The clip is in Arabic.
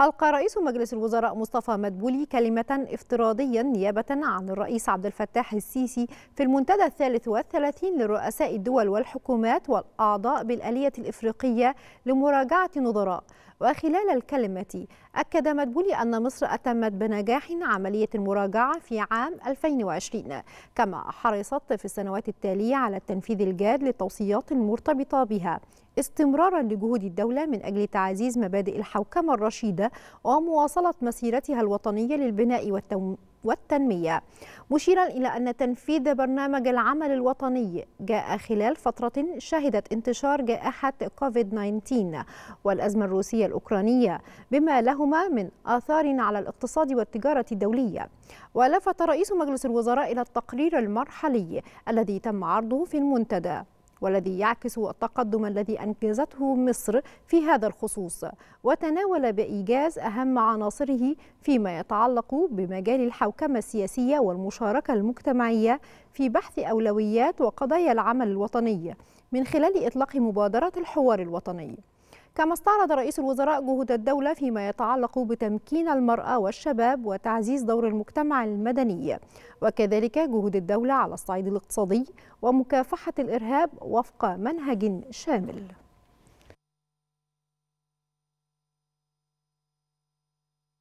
ألقى رئيس مجلس الوزراء مصطفى مدبولي كلمة افتراضيا نيابة عن الرئيس عبد الفتاح السيسي في المنتدى الثالث والثلاثين لرؤساء الدول والحكومات والأعضاء بالآلية الإفريقية لمراجعة نظراء وخلال الكلمة أكد مدبولي أن مصر أتمت بنجاح عملية المراجعة في عام 2020 كما حرصت في السنوات التالية على التنفيذ الجاد للتوصيات المرتبطة بها استمرارا لجهود الدولة من أجل تعزيز مبادئ الحوكمة الرشيدة ومواصلة مسيرتها الوطنية للبناء والتنمية والتنمية مشيرا إلى أن تنفيذ برنامج العمل الوطني جاء خلال فترة شهدت انتشار جائحة كوفيد 19 والأزمة الروسية الأوكرانية بما لهما من آثار على الاقتصاد والتجارة الدولية ولفت رئيس مجلس الوزراء إلى التقرير المرحلي الذي تم عرضه في المنتدى والذي يعكس التقدم الذي أنجزته مصر في هذا الخصوص وتناول بإيجاز أهم عناصره فيما يتعلق بمجال الحوكمة السياسية والمشاركة المجتمعية في بحث أولويات وقضايا العمل الوطني من خلال إطلاق مبادرة الحوار الوطني كما استعرض رئيس الوزراء جهود الدولة فيما يتعلق بتمكين المرأة والشباب وتعزيز دور المجتمع المدني وكذلك جهود الدولة على الصعيد الاقتصادي ومكافحة الإرهاب وفق منهج شامل